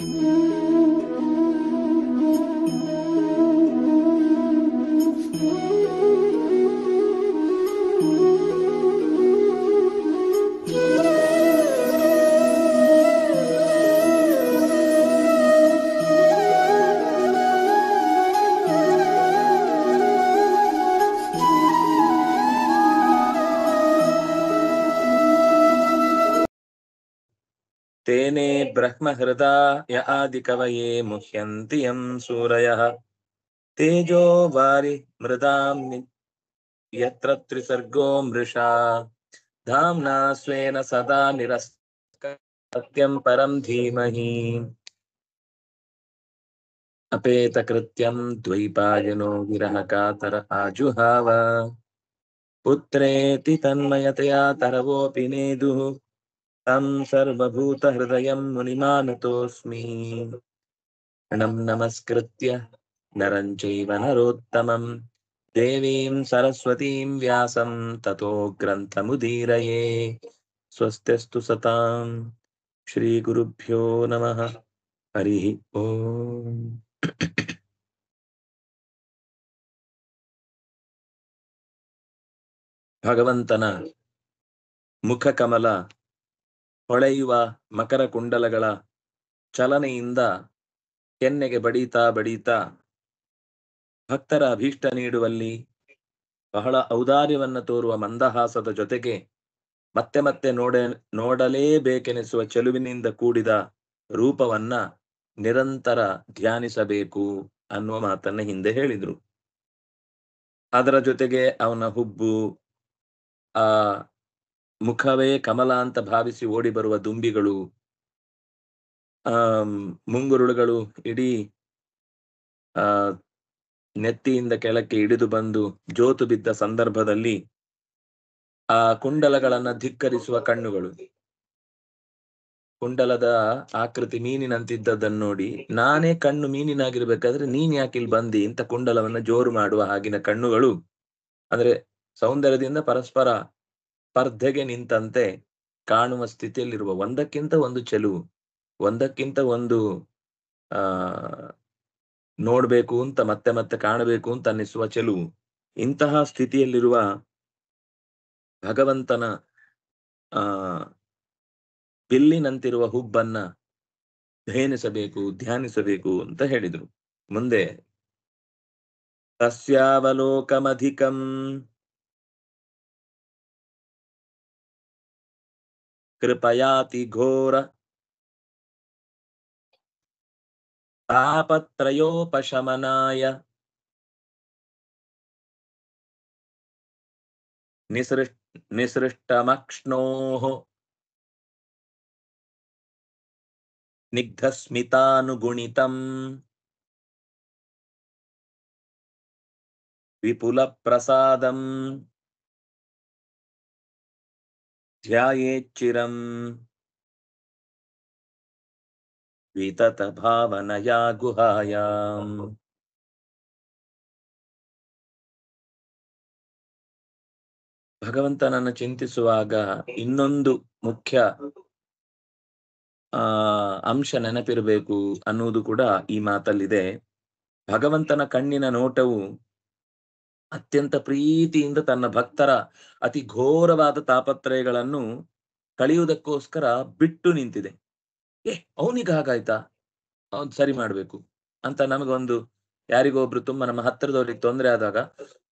Mm-hmm. ब्रह्म हृदय आदि कव यं सूरय तेजो वारी मृदा यसर्गो मृषा धाम स्वेन सदा निरस्त्यं परं धीमहि अपेतकृत्यं द्वैपायनो कातर आजुहाव पुत्रेति तन्मयतया तरवोऽपि नेदुः తం సర్వభూత హృదయం మునిమానుతోస్మి ణం నమస్కృత్య నరం చైవ నరోత్తమం దేవీం సరస్వతీం వ్యాసం తతో గ్రంథముదీరయే స్వస్తిస్తు సతాం శ్రీ గురుభ్యో నమ హరి ఓ భగవంతన ముఖ కమల ಹೊಳೆಯುವ ಮಕರ ಕುಂಡಲಗಳ ಚಲನೆಯಿಂದ ಕೆನ್ನೆಗೆ ಬಡೀತಾ ಬಡೀತಾ ಭಕ್ತರ ಅಭೀಷ್ಟ ನೀಡುವಲ್ಲಿ ಬಹಳ ಔದಾರ್ಯವನ್ನು ತೋರುವ ಮಂದಹಾಸದ ಜೊತೆಗೆ ಮತ್ತೆ ಮತ್ತೆ ನೋಡೆ ನೋಡಲೇಬೇಕೆನಿಸುವ ಚೆಲುವಿನಿಂದ ಕೂಡಿದ ರೂಪವನ್ನ ನಿರಂತರ ಧ್ಯಾನಿಸಬೇಕು ಅನ್ನುವ ಮಾತನ್ನ ಹಿಂದೆ ಹೇಳಿದ್ರು ಅದರ ಜೊತೆಗೆ ಅವನ ಹುಬ್ಬು ಆ ಮುಖವೇ ಕಮಲ ಅಂತ ಭಾವಿಸಿ ಓಡಿ ಬರುವ ದುಂಬಿಗಳು ಆ ಮುಂಗುರುಳುಗಳು ಇಡೀ ಆ ನೆತ್ತಿಯಿಂದ ಕೆಳಕ್ಕೆ ಹಿಡಿದು ಬಂದು ಜೋತು ಬಿದ್ದ ಸಂದರ್ಭದಲ್ಲಿ ಆ ಕುಂಡಲಗಳನ್ನ ಧಿಕ್ಕರಿಸುವ ಕಣ್ಣುಗಳು ಕುಂಡಲದ ಆಕೃತಿ ಮೀನಿನಂತಿದ್ದದ್ದನ್ನು ನೋಡಿ ನಾನೇ ಕಣ್ಣು ಮೀನಿನಾಗಿರ್ಬೇಕಾದ್ರೆ ನೀನ್ ಯಾಕೆ ಇಲ್ಲಿ ಬಂದಿ ಇಂತ ಕುಂಡಲವನ್ನ ಜೋರು ಮಾಡುವ ಹಾಗಿನ ಕಣ್ಣುಗಳು ಅಂದ್ರೆ ಸೌಂದರ್ಯದಿಂದ ಪರಸ್ಪರ ಸ್ಪರ್ಧೆಗೆ ನಿಂತಂತೆ ಕಾಣುವ ಸ್ಥಿತಿಯಲ್ಲಿರುವ ಒಂದಕ್ಕಿಂತ ಒಂದು ಚೆಲುವು ಒಂದಕ್ಕಿಂತ ಒಂದು ಆ ನೋಡ್ಬೇಕು ಅಂತ ಮತ್ತೆ ಮತ್ತೆ ಕಾಣಬೇಕು ಅಂತ ಅನ್ನಿಸುವ ಚೆಲುವು ಇಂತಹ ಸ್ಥಿತಿಯಲ್ಲಿರುವ ಭಗವಂತನ ಆ ಬಿಲ್ಲಿನಂತಿರುವ ಹುಬ್ಬನ್ನ ಧ್ಯಾನಿಸಬೇಕು ಧ್ಯಾನಿಸಬೇಕು ಅಂತ ಹೇಳಿದ್ರು ಮುಂದೆ ತಸ್ಯಾವಲೋಕಮಧಿಕಂ कृपयाति घोर आपत्रयोपशमनाय निसृष्टमक्ष्णोः निग्धस्मितानुगुणितम् विपुलप्रसादम् ವಿತತ ಭಾವನೆಯ ಗುಹಾಯ ಭಗವಂತನನ್ನು ಚಿಂತಿಸುವಾಗ ಇನ್ನೊಂದು ಮುಖ್ಯ ಆ ಅಂಶ ನೆನಪಿರಬೇಕು ಅನ್ನುವುದು ಕೂಡ ಈ ಮಾತಲ್ಲಿದೆ ಭಗವಂತನ ಕಣ್ಣಿನ ನೋಟವು ಅತ್ಯಂತ ಪ್ರೀತಿಯಿಂದ ತನ್ನ ಭಕ್ತರ ಅತಿ ಘೋರವಾದ ತಾಪತ್ರಯಗಳನ್ನು ಕಳೆಯುವುದಕ್ಕೋಸ್ಕರ ಬಿಟ್ಟು ನಿಂತಿದೆ ಏ ಅವನಿಗೆ ಹಾಗಾಯ್ತಾ ಅವ್ನು ಸರಿ ಮಾಡ್ಬೇಕು ಅಂತ ನಮಗೊಂದು ಯಾರಿಗೊಬ್ರು ತುಂಬಾ ನಮ್ಮ ಹತ್ತಿರದವ್ರಿಗೆ ತೊಂದರೆ ಆದಾಗ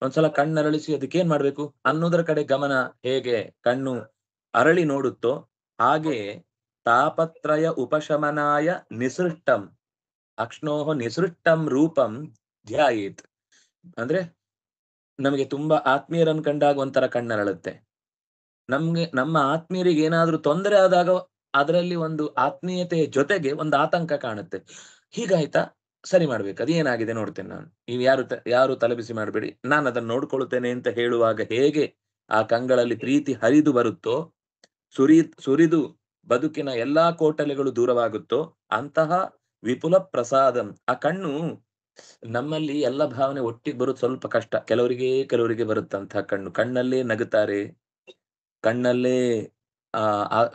ಒಂದ್ಸಲ ಕಣ್ಣು ಅರಳಿಸಿ ಅದಕ್ಕೆ ಏನ್ ಮಾಡ್ಬೇಕು ಅನ್ನೋದರ ಕಡೆ ಗಮನ ಹೇಗೆ ಕಣ್ಣು ಅರಳಿ ನೋಡುತ್ತೋ ಹಾಗೆ ತಾಪತ್ರಯ ಉಪಶಮನಾಯ ನಿಸೃಷ್ಟಂ ಅಕ್ಷ್ಣೋಹ ನಿಸೃಷ್ಟಂ ರೂಪಂ ಧ್ಯಾಯಿತ್ ಅಂದ್ರೆ ನಮಗೆ ತುಂಬಾ ಆತ್ಮೀಯರನ್ನು ಕಂಡಾಗ ಒಂಥರ ಕಣ್ಣರಳುತ್ತೆ ನಮ್ಗೆ ನಮ್ಮ ಆತ್ಮೀಯರಿಗೆ ಏನಾದ್ರೂ ತೊಂದರೆ ಆದಾಗ ಅದರಲ್ಲಿ ಒಂದು ಆತ್ಮೀಯತೆಯ ಜೊತೆಗೆ ಒಂದು ಆತಂಕ ಕಾಣುತ್ತೆ ಹೀಗಾಯ್ತಾ ಸರಿ ಮಾಡ್ಬೇಕು ಏನಾಗಿದೆ ನೋಡ್ತೇನೆ ನಾನು ನೀವು ಯಾರು ಯಾರು ತಲೆಬಿಸಿ ಮಾಡಬೇಡಿ ನಾನು ಅದನ್ನು ನೋಡ್ಕೊಳ್ತೇನೆ ಅಂತ ಹೇಳುವಾಗ ಹೇಗೆ ಆ ಕಂಗಳಲ್ಲಿ ಪ್ರೀತಿ ಹರಿದು ಬರುತ್ತೋ ಸುರಿ ಸುರಿದು ಬದುಕಿನ ಎಲ್ಲಾ ಕೋಟಲೆಗಳು ದೂರವಾಗುತ್ತೋ ಅಂತಹ ವಿಪುಲ ಪ್ರಸಾದಂ ಆ ಕಣ್ಣು ನಮ್ಮಲ್ಲಿ ಎಲ್ಲ ಭಾವನೆ ಒಟ್ಟಿಗೆ ಬರೋದು ಸ್ವಲ್ಪ ಕಷ್ಟ ಕೆಲವರಿಗೆ ಕೆಲವರಿಗೆ ಬರುತ್ತಂತ ಕಣ್ಣು ಕಣ್ಣಲ್ಲೇ ನಗುತ್ತಾರೆ ಕಣ್ಣಲ್ಲೇ ಆ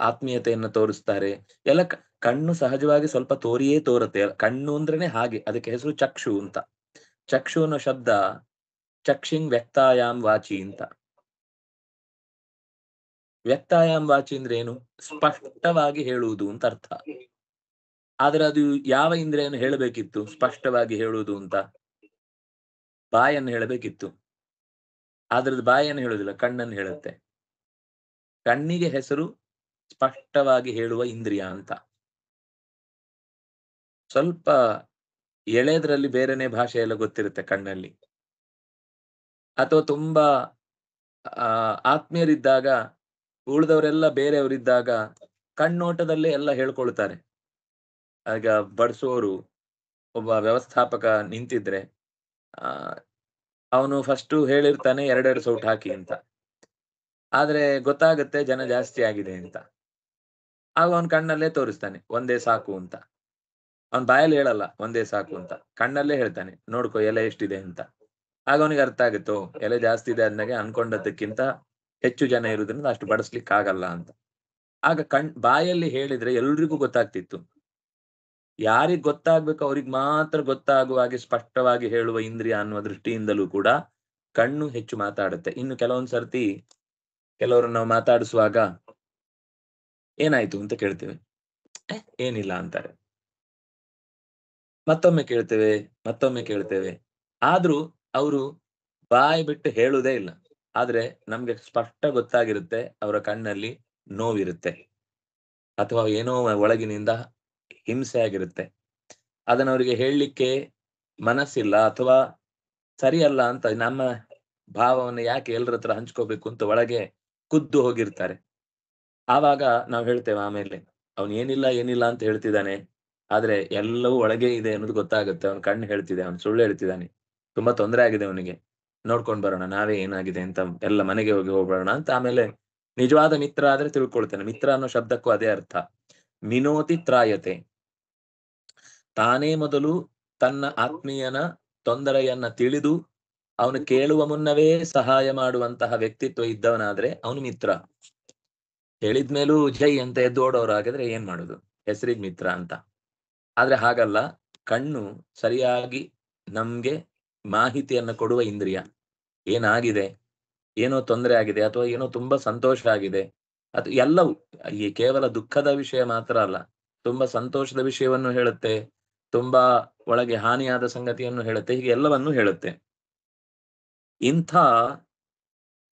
ಆತ್ಮೀಯತೆಯನ್ನು ತೋರಿಸ್ತಾರೆ ಎಲ್ಲ ಕಣ್ಣು ಸಹಜವಾಗಿ ಸ್ವಲ್ಪ ತೋರಿಯೇ ತೋರುತ್ತೆ ಕಣ್ಣು ಅಂದ್ರೇನೆ ಹಾಗೆ ಅದಕ್ಕೆ ಹೆಸರು ಚಕ್ಷು ಅಂತ ಚಕ್ಷು ಅನ್ನೋ ಶಬ್ದ ಚಕ್ಷಿಂಗ್ ವ್ಯಕ್ತಾಯಾಮ್ ವಾಚಿ ಅಂತ ವ್ಯಕ್ತಾಯಾಮ್ ವಾಚಿ ಅಂದ್ರೆ ಏನು ಸ್ಪಷ್ಟವಾಗಿ ಹೇಳುವುದು ಅಂತ ಅರ್ಥ ಆದ್ರೆ ಅದು ಯಾವ ಇಂದ್ರಿಯನ್ನು ಹೇಳಬೇಕಿತ್ತು ಸ್ಪಷ್ಟವಾಗಿ ಹೇಳುವುದು ಅಂತ ಬಾಯನ್ನು ಹೇಳಬೇಕಿತ್ತು ಅದ್ರದ್ದು ಬಾಯನ್ನು ಹೇಳುದಿಲ್ಲ ಕಣ್ಣನ್ನು ಹೇಳುತ್ತೆ ಕಣ್ಣಿಗೆ ಹೆಸರು ಸ್ಪಷ್ಟವಾಗಿ ಹೇಳುವ ಇಂದ್ರಿಯ ಅಂತ ಸ್ವಲ್ಪ ಎಳೆದ್ರಲ್ಲಿ ಬೇರೆನೆ ಭಾಷೆ ಎಲ್ಲ ಗೊತ್ತಿರುತ್ತೆ ಕಣ್ಣಲ್ಲಿ ಅಥವಾ ತುಂಬಾ ಆ ಆತ್ಮೀಯರಿದ್ದಾಗ ಉಳಿದವರೆಲ್ಲ ಬೇರೆಯವರಿದ್ದಾಗ ಕಣ್ಣೋಟದಲ್ಲೇ ಎಲ್ಲ ಹೇಳ್ಕೊಳ್ತಾರೆ ಆಗ ಬಡಿಸೋರು ಒಬ್ಬ ವ್ಯವಸ್ಥಾಪಕ ನಿಂತಿದ್ರೆ ಆ ಅವನು ಫಸ್ಟು ಹೇಳಿರ್ತಾನೆ ಎರಡೆರಡು ಸೌಟ್ ಹಾಕಿ ಅಂತ ಆದ್ರೆ ಗೊತ್ತಾಗತ್ತೆ ಜನ ಜಾಸ್ತಿ ಆಗಿದೆ ಅಂತ ಆಗ ಅವನ್ ಕಣ್ಣಲ್ಲೇ ತೋರಿಸ್ತಾನೆ ಒಂದೇ ಸಾಕು ಅಂತ ಅವನ್ ಬಾಯಲ್ಲಿ ಹೇಳಲ್ಲ ಒಂದೇ ಸಾಕು ಅಂತ ಕಣ್ಣಲ್ಲೇ ಹೇಳ್ತಾನೆ ನೋಡ್ಕೊ ಎಲೆ ಎಷ್ಟಿದೆ ಅಂತ ಆಗ ಅವನಿಗೆ ಅರ್ಥ ಆಗುತ್ತೋ ಎಲೆ ಜಾಸ್ತಿ ಇದೆ ಅದ್ನಾಗೆ ಅನ್ಕೊಂಡದಕ್ಕಿಂತ ಹೆಚ್ಚು ಜನ ಇರೋದ್ರಿಂದ ಅಷ್ಟು ಬಡಿಸ್ಲಿಕ್ಕೆ ಆಗಲ್ಲ ಅಂತ ಆಗ ಕಣ್ ಬಾಯಲ್ಲಿ ಹೇಳಿದ್ರೆ ಎಲ್ರಿಗೂ ಗೊತ್ತಾಗ್ತಿತ್ತು ಯಾರಿಗ್ ಗೊತ್ತಾಗ್ಬೇಕು ಅವ್ರಿಗೆ ಮಾತ್ರ ಗೊತ್ತಾಗುವ ಹಾಗೆ ಸ್ಪಷ್ಟವಾಗಿ ಹೇಳುವ ಇಂದ್ರಿಯ ಅನ್ನುವ ದೃಷ್ಟಿಯಿಂದಲೂ ಕೂಡ ಕಣ್ಣು ಹೆಚ್ಚು ಮಾತಾಡುತ್ತೆ ಇನ್ನು ಕೆಲವೊಂದ್ ಸರ್ತಿ ಕೆಲವರನ್ನ ನಾವು ಮಾತಾಡಿಸುವಾಗ ಏನಾಯ್ತು ಅಂತ ಕೇಳ್ತೇವೆ ಏನಿಲ್ಲ ಅಂತಾರೆ ಮತ್ತೊಮ್ಮೆ ಕೇಳ್ತೇವೆ ಮತ್ತೊಮ್ಮೆ ಕೇಳ್ತೇವೆ ಆದ್ರೂ ಅವರು ಬಾಯಿ ಬಿಟ್ಟು ಹೇಳುವುದೇ ಇಲ್ಲ ಆದ್ರೆ ನಮ್ಗೆ ಸ್ಪಷ್ಟ ಗೊತ್ತಾಗಿರುತ್ತೆ ಅವರ ಕಣ್ಣಲ್ಲಿ ನೋವಿರುತ್ತೆ ಅಥವಾ ಏನೋ ಒಳಗಿನಿಂದ ಹಿಂಸೆ ಆಗಿರುತ್ತೆ ಅದನ್ನ ಅವರಿಗೆ ಹೇಳಲಿಕ್ಕೆ ಮನಸ್ಸಿಲ್ಲ ಅಥವಾ ಸರಿಯಲ್ಲ ಅಂತ ನಮ್ಮ ಭಾವವನ್ನು ಯಾಕೆ ಎಲ್ಲರ ಹತ್ರ ಹಂಚ್ಕೋಬೇಕು ಅಂತ ಒಳಗೆ ಕುದ್ದು ಹೋಗಿರ್ತಾರೆ ಆವಾಗ ನಾವು ಹೇಳ್ತೇವೆ ಆಮೇಲೆ ಅವನು ಏನಿಲ್ಲ ಏನಿಲ್ಲ ಅಂತ ಹೇಳ್ತಿದ್ದಾನೆ ಆದ್ರೆ ಎಲ್ಲವೂ ಒಳಗೆ ಇದೆ ಅನ್ನೋದು ಗೊತ್ತಾಗುತ್ತೆ ಅವನ್ ಕಣ್ಣು ಹೇಳ್ತಿದೆ ಅವ್ನು ಸುಳ್ಳು ಹೇಳ್ತಿದ್ದಾನೆ ತುಂಬಾ ತೊಂದರೆ ಆಗಿದೆ ಅವನಿಗೆ ನೋಡ್ಕೊಂಡ್ ಬರೋಣ ನಾವೇ ಏನಾಗಿದೆ ಅಂತ ಎಲ್ಲ ಮನೆಗೆ ಹೋಗಿ ಹೋಗ್ಬರೋಣ ಅಂತ ಆಮೇಲೆ ನಿಜವಾದ ಮಿತ್ರ ಆದ್ರೆ ತಿಳ್ಕೊಳ್ತಾನೆ ಮಿತ್ರ ಅನ್ನೋ ಶಬ್ದಕ್ಕೂ ಅದೇ ಅರ್ಥ ಮಿನೋತಿ ತ್ರಾಯತೆ ತಾನೇ ಮೊದಲು ತನ್ನ ಆತ್ಮೀಯನ ತೊಂದರೆಯನ್ನ ತಿಳಿದು ಅವನು ಕೇಳುವ ಮುನ್ನವೇ ಸಹಾಯ ಮಾಡುವಂತಹ ವ್ಯಕ್ತಿತ್ವ ಇದ್ದವನಾದ್ರೆ ಅವನು ಮಿತ್ರ ಹೇಳಿದ್ಮೇಲೂ ಜೈ ಅಂತ ಹಾಗಾದ್ರೆ ಏನ್ ಮಾಡುದು ಹೆಸರಿಗ್ ಮಿತ್ರ ಅಂತ ಆದ್ರೆ ಹಾಗಲ್ಲ ಕಣ್ಣು ಸರಿಯಾಗಿ ನಮ್ಗೆ ಮಾಹಿತಿಯನ್ನ ಕೊಡುವ ಇಂದ್ರಿಯ ಏನಾಗಿದೆ ಏನೋ ತೊಂದರೆ ಆಗಿದೆ ಅಥವಾ ಏನೋ ತುಂಬಾ ಸಂತೋಷ ಆಗಿದೆ ಅದು ಎಲ್ಲವೂ ಈ ಕೇವಲ ದುಃಖದ ವಿಷಯ ಮಾತ್ರ ಅಲ್ಲ ತುಂಬಾ ಸಂತೋಷದ ವಿಷಯವನ್ನು ಹೇಳುತ್ತೆ ತುಂಬಾ ಒಳಗೆ ಹಾನಿಯಾದ ಸಂಗತಿಯನ್ನು ಹೇಳುತ್ತೆ ಹೀಗೆ ಎಲ್ಲವನ್ನು ಹೇಳುತ್ತೆ ಇಂಥ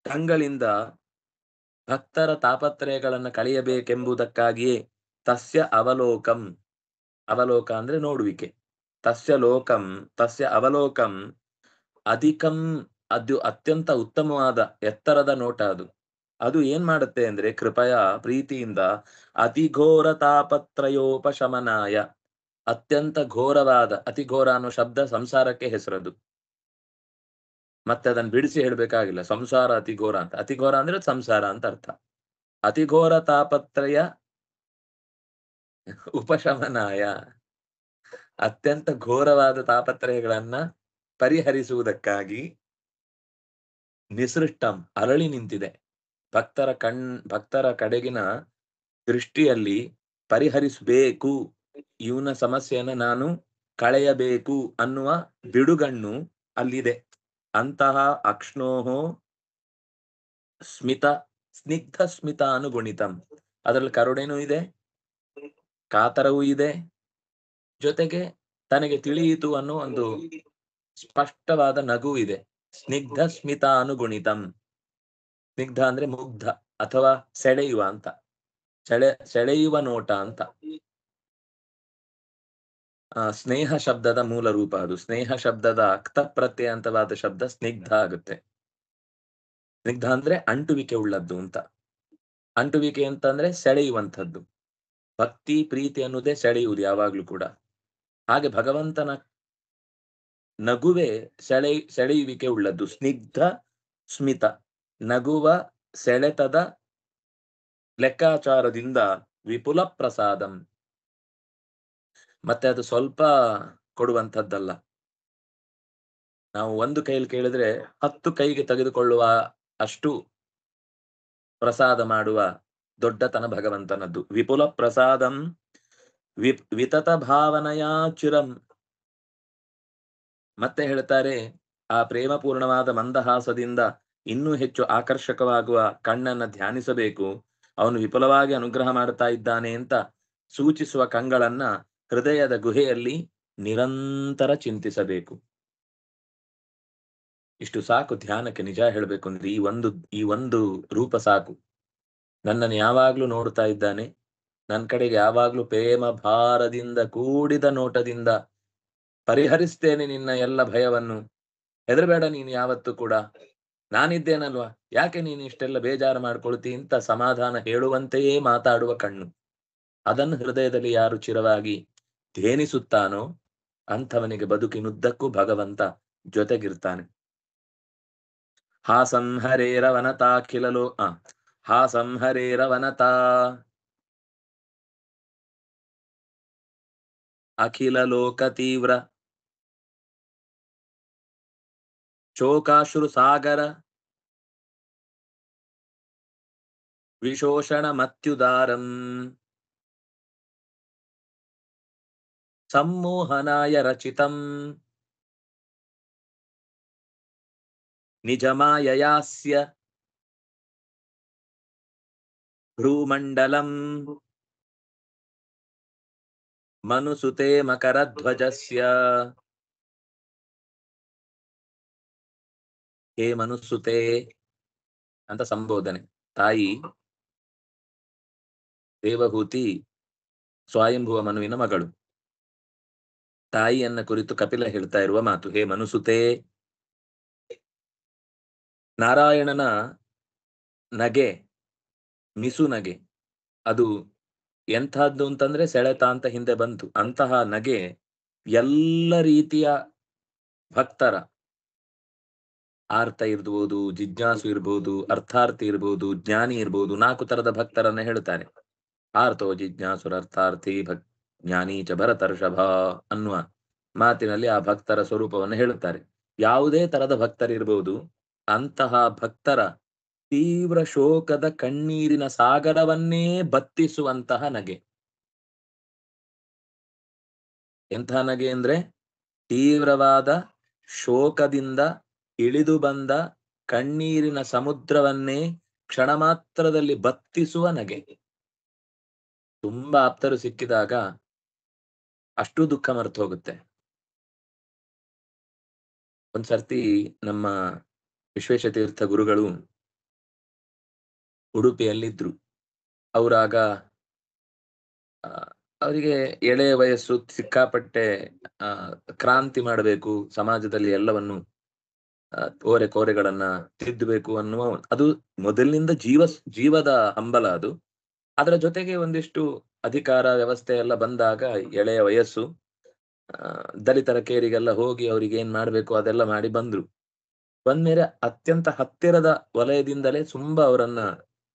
ತಂಗಳಿಂದ ಭಕ್ತರ ತಾಪತ್ರಯಗಳನ್ನು ಕಳೆಯಬೇಕೆಂಬುದಕ್ಕಾಗಿಯೇ ತಸ್ಯ ಅವಲೋಕಂ ಅವಲೋಕ ಅಂದ್ರೆ ನೋಡುವಿಕೆ ತಸ್ಯ ಲೋಕಂ ತಸ್ಯ ಅವಲೋಕಂ ಅಧಿಕಂ ಅದು ಅತ್ಯಂತ ಉತ್ತಮವಾದ ಎತ್ತರದ ನೋಟ ಅದು ಅದು ಏನ್ ಮಾಡುತ್ತೆ ಅಂದ್ರೆ ಕೃಪಯ ಪ್ರೀತಿಯಿಂದ ಘೋರ ತಾಪತ್ರಯೋಪಶಮನಾಯ ಅತ್ಯಂತ ಘೋರವಾದ ಘೋರ ಅನ್ನೋ ಶಬ್ದ ಸಂಸಾರಕ್ಕೆ ಹೆಸರದು ಮತ್ತೆ ಅದನ್ನ ಬಿಡಿಸಿ ಹೇಳ್ಬೇಕಾಗಿಲ್ಲ ಸಂಸಾರ ಘೋರ ಅಂತ ಅತಿ ಘೋರ ಅಂದ್ರೆ ಸಂಸಾರ ಅಂತ ಅರ್ಥ ಅತಿ ಘೋರ ತಾಪತ್ರಯ ಉಪಶಮನಾಯ ಅತ್ಯಂತ ಘೋರವಾದ ತಾಪತ್ರಯಗಳನ್ನ ಪರಿಹರಿಸುವುದಕ್ಕಾಗಿ ನಿಸೃಷ್ಟಂ ಅರಳಿ ನಿಂತಿದೆ ಭಕ್ತರ ಕಣ್ ಭಕ್ತರ ಕಡೆಗಿನ ದೃಷ್ಟಿಯಲ್ಲಿ ಪರಿಹರಿಸಬೇಕು ಇವನ ಸಮಸ್ಯೆಯನ್ನ ನಾನು ಕಳೆಯಬೇಕು ಅನ್ನುವ ಬಿಡುಗಣ್ಣು ಅಲ್ಲಿದೆ ಅಂತಹ ಅಕ್ಷ್ಣೋಹೋ ಸ್ಮಿತ ಸ್ನಿಗ್ಧ ಸ್ಮಿತ ಅನುಗುಣಿತಂ ಅದರಲ್ಲಿ ಕರುಣೆನೂ ಇದೆ ಕಾತರವೂ ಇದೆ ಜೊತೆಗೆ ತನಗೆ ತಿಳಿಯಿತು ಅನ್ನೋ ಒಂದು ಸ್ಪಷ್ಟವಾದ ನಗು ಇದೆ ಸ್ನಿಗ್ಧ ಸ್ಮಿತ ಅನುಗುಣಿತಂ ಸ್ನಿಗ್ಧ ಅಂದ್ರೆ ಮುಗ್ಧ ಅಥವಾ ಸೆಳೆಯುವ ಅಂತ ಸೆಳೆ ಸೆಳೆಯುವ ನೋಟ ಅಂತ ಸ್ನೇಹ ಶಬ್ದದ ಮೂಲ ರೂಪ ಅದು ಸ್ನೇಹ ಶಬ್ದದ ಅಕ್ತ ಅಂತವಾದ ಶಬ್ದ ಸ್ನಿಗ್ಧ ಆಗುತ್ತೆ ಸ್ನಿಗ್ಧ ಅಂದ್ರೆ ಅಂಟುವಿಕೆ ಉಳ್ಳದ್ದು ಅಂತ ಅಂಟುವಿಕೆ ಅಂತ ಅಂದ್ರೆ ಸೆಳೆಯುವಂಥದ್ದು ಭಕ್ತಿ ಪ್ರೀತಿ ಅನ್ನೋದೇ ಸೆಳೆಯುವುದು ಯಾವಾಗ್ಲೂ ಕೂಡ ಹಾಗೆ ಭಗವಂತನ ನಗುವೆ ಸೆಳೆ ಸೆಳೆಯುವಿಕೆ ಉಳ್ಳದ್ದು ಸ್ನಿಗ್ಧ ಸ್ಮಿತ ನಗುವ ಸೆಳೆತದ ಲೆಕ್ಕಾಚಾರದಿಂದ ವಿಪುಲ ಪ್ರಸಾದಂ ಮತ್ತೆ ಅದು ಸ್ವಲ್ಪ ಕೊಡುವಂಥದ್ದಲ್ಲ ನಾವು ಒಂದು ಕೈಯಲ್ಲಿ ಕೇಳಿದ್ರೆ ಹತ್ತು ಕೈಗೆ ತೆಗೆದುಕೊಳ್ಳುವ ಅಷ್ಟು ಪ್ರಸಾದ ಮಾಡುವ ದೊಡ್ಡತನ ಭಗವಂತನದ್ದು ವಿಪುಲ ಪ್ರಸಾದಂ ವಿ ವಿತತ ಭಾವನೆಯ ಚಿರಂ ಮತ್ತೆ ಹೇಳ್ತಾರೆ ಆ ಪ್ರೇಮಪೂರ್ಣವಾದ ಮಂದಹಾಸದಿಂದ ಇನ್ನೂ ಹೆಚ್ಚು ಆಕರ್ಷಕವಾಗುವ ಕಣ್ಣನ್ನ ಧ್ಯಾನಿಸಬೇಕು ಅವನು ವಿಪುಲವಾಗಿ ಅನುಗ್ರಹ ಮಾಡುತ್ತಾ ಇದ್ದಾನೆ ಅಂತ ಸೂಚಿಸುವ ಕಂಗಳನ್ನ ಹೃದಯದ ಗುಹೆಯಲ್ಲಿ ನಿರಂತರ ಚಿಂತಿಸಬೇಕು ಇಷ್ಟು ಸಾಕು ಧ್ಯಾನಕ್ಕೆ ನಿಜ ಹೇಳಬೇಕು ಅಂದ್ರೆ ಈ ಒಂದು ಈ ಒಂದು ರೂಪ ಸಾಕು ನನ್ನನ್ನು ಯಾವಾಗ್ಲೂ ನೋಡ್ತಾ ಇದ್ದಾನೆ ನನ್ನ ಕಡೆಗೆ ಯಾವಾಗ್ಲೂ ಪ್ರೇಮ ಭಾರದಿಂದ ಕೂಡಿದ ನೋಟದಿಂದ ಪರಿಹರಿಸ್ತೇನೆ ನಿನ್ನ ಎಲ್ಲ ಭಯವನ್ನು ಹೆದರಬೇಡ ನೀನು ಯಾವತ್ತು ಕೂಡ ನಾನಿದ್ದೇನಲ್ವಾ ಯಾಕೆ ನೀನು ಇಷ್ಟೆಲ್ಲ ಬೇಜಾರು ಮಾಡ್ಕೊಳ್ತಿ ಇಂತ ಸಮಾಧಾನ ಹೇಳುವಂತೆಯೇ ಮಾತಾಡುವ ಕಣ್ಣು ಅದನ್ನು ಹೃದಯದಲ್ಲಿ ಯಾರು ಚಿರವಾಗಿ ಧೇನಿಸುತ್ತಾನೋ ಅಂಥವನಿಗೆ ಬದುಕಿನುದ್ದಕ್ಕೂ ಭಗವಂತ ಜೊತೆಗಿರ್ತಾನೆ ಹಾ ಸಂಹರೇರವನತಾ ಕಿಲಲೋ ಆ ಹಾ ಸಂಹರೇರವನತಾ ಅಖಿಲ ಲೋಕ ತೀವ್ರ శోకాశ్రు సాగర విశోషణ మత్యుదారం సమ్మోహనాయ రచితం నిజమాయయాస్య భ్రూమండలం మనుసుతే మకరధ్వజస్య ಹೇ ಮನುಸುತೆ ಅಂತ ಸಂಬೋಧನೆ ತಾಯಿ ದೇವಭೂತಿ ಸ್ವಯಂಭುವ ಮನುವಿನ ಮಗಳು ತಾಯಿಯನ್ನ ಕುರಿತು ಕಪಿಲ ಹೇಳ್ತಾ ಇರುವ ಮಾತು ಹೇ ಮನುಸುತೆ ನಾರಾಯಣನ ನಗೆ ಮಿಸು ನಗೆ ಅದು ಎಂಥದ್ದು ಅಂತಂದ್ರೆ ಸೆಳೆತ ಅಂತ ಹಿಂದೆ ಬಂತು ಅಂತಹ ನಗೆ ಎಲ್ಲ ರೀತಿಯ ಭಕ್ತರ ಆರ್ತ ಇರ್ಬೋದು ಜಿಜ್ಞಾಸು ಇರ್ಬೋದು ಅರ್ಥಾರ್ಥಿ ಇರ್ಬೋದು ಜ್ಞಾನಿ ಇರ್ಬೋದು ನಾಲ್ಕು ತರದ ಭಕ್ತರನ್ನ ಹೇಳ್ತಾನೆ ಆರ್ತೋ ಜಿಜ್ಞಾಸುರ ಅರ್ಥಾರ್ಥಿ ಭಕ್ ಜ್ಞಾನಿ ಚ ಭರತರ್ಷಭ ಅನ್ನುವ ಮಾತಿನಲ್ಲಿ ಆ ಭಕ್ತರ ಸ್ವರೂಪವನ್ನು ಹೇಳುತ್ತಾರೆ ಯಾವುದೇ ತರದ ಭಕ್ತರಿರ್ಬೋದು ಅಂತಹ ಭಕ್ತರ ತೀವ್ರ ಶೋಕದ ಕಣ್ಣೀರಿನ ಸಾಗರವನ್ನೇ ಬತ್ತಿಸುವಂತಹ ನಗೆ ಎಂತಹ ನಗೆ ಅಂದ್ರೆ ತೀವ್ರವಾದ ಶೋಕದಿಂದ ಇಳಿದು ಬಂದ ಕಣ್ಣೀರಿನ ಸಮುದ್ರವನ್ನೇ ಕ್ಷಣ ಮಾತ್ರದಲ್ಲಿ ಬತ್ತಿಸುವ ನಗೆ ತುಂಬಾ ಆಪ್ತರು ಸಿಕ್ಕಿದಾಗ ಅಷ್ಟು ದುಃಖ ಮರೆತು ಹೋಗುತ್ತೆ ಒಂದ್ಸರ್ತಿ ನಮ್ಮ ವಿಶ್ವೇಶತೀರ್ಥ ಗುರುಗಳು ಉಡುಪಿಯಲ್ಲಿದ್ರು ಅವರಾಗ ಅವರಿಗೆ ಎಳೆಯ ವಯಸ್ಸು ಸಿಕ್ಕಾಪಟ್ಟೆ ಕ್ರಾಂತಿ ಮಾಡಬೇಕು ಸಮಾಜದಲ್ಲಿ ಎಲ್ಲವನ್ನು ಓರೆ ಕೋರೆಗಳನ್ನ ತಿದ್ದಬೇಕು ಅನ್ನುವ ಅದು ಮೊದಲಿನಿಂದ ಜೀವ ಜೀವದ ಹಂಬಲ ಅದು ಅದರ ಜೊತೆಗೆ ಒಂದಿಷ್ಟು ಅಧಿಕಾರ ವ್ಯವಸ್ಥೆ ಎಲ್ಲ ಬಂದಾಗ ಎಳೆಯ ವಯಸ್ಸು ದಲಿತರ ಕೇರಿಗೆಲ್ಲ ಹೋಗಿ ಅವರಿಗೆ ಏನ್ ಮಾಡ್ಬೇಕು ಅದೆಲ್ಲ ಮಾಡಿ ಬಂದ್ರು ಬಂದ್ಮೇಲೆ ಅತ್ಯಂತ ಹತ್ತಿರದ ವಲಯದಿಂದಲೇ ತುಂಬಾ ಅವರನ್ನ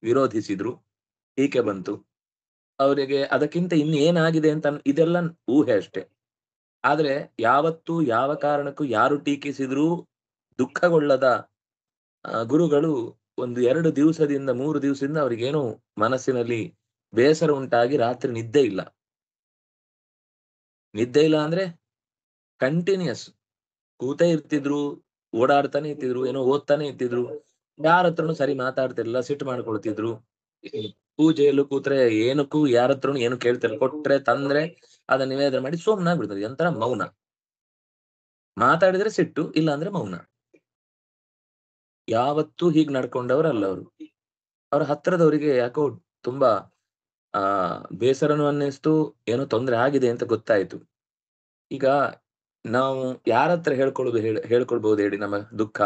ವಿರೋಧಿಸಿದ್ರು ಟೀಕೆ ಬಂತು ಅವರಿಗೆ ಅದಕ್ಕಿಂತ ಇನ್ನೇನಾಗಿದೆ ಅಂತ ಇದೆಲ್ಲ ಊಹೆ ಅಷ್ಟೆ ಆದ್ರೆ ಯಾವತ್ತು ಯಾವ ಕಾರಣಕ್ಕೂ ಯಾರು ಟೀಕಿಸಿದ್ರು ದುಃಖಗೊಳ್ಳದ ಗುರುಗಳು ಒಂದು ಎರಡು ದಿವಸದಿಂದ ಮೂರು ದಿವಸದಿಂದ ಅವ್ರಿಗೇನು ಮನಸ್ಸಿನಲ್ಲಿ ಬೇಸರ ಉಂಟಾಗಿ ರಾತ್ರಿ ನಿದ್ದೆ ಇಲ್ಲ ನಿದ್ದೆ ಇಲ್ಲ ಅಂದ್ರೆ ಕಂಟಿನ್ಯೂಸ್ ಕೂತೇ ಇರ್ತಿದ್ರು ಓಡಾಡ್ತಾನೆ ಇರ್ತಿದ್ರು ಏನೋ ಓದ್ತಾನೆ ಇರ್ತಿದ್ರು ಯಾರ ಹತ್ರನು ಸರಿ ಮಾತಾಡ್ತಿರ್ಲಿಲ್ಲ ಸಿಟ್ಟು ಮಾಡ್ಕೊಳ್ತಿದ್ರು ಪೂಜೆಯಲ್ಲೂ ಕೂತ್ರೆ ಏನಕ್ಕೂ ಯಾರ ಹತ್ರನು ಏನು ಕೇಳ್ತಾರೆ ಕೊಟ್ರೆ ತಂದ್ರೆ ಅದನ್ನ ನಿವೇದನೆ ಮಾಡಿ ಸೋಮ್ನ ಬಿಡ್ತಾರೆ ಎಂತರ ಮೌನ ಮಾತಾಡಿದ್ರೆ ಸಿಟ್ಟು ಇಲ್ಲ ಅಂದ್ರೆ ಮೌನ ಯಾವತ್ತೂ ಹೀಗ್ ಅಲ್ಲ ಅವರು ಅವ್ರ ಹತ್ರದವರಿಗೆ ಯಾಕೋ ತುಂಬಾ ಆ ಬೇಸರನು ಅನ್ನಿಸ್ತು ಏನೋ ತೊಂದರೆ ಆಗಿದೆ ಅಂತ ಗೊತ್ತಾಯ್ತು ಈಗ ನಾವು ಯಾರ ಹತ್ರ ಹೇಳ್ಕೊಳ್ಳೋದು ಹೇಳ್ಕೊಳ್ಬಹುದು ಹೇಳಿ ನಮ್ಮ ದುಃಖ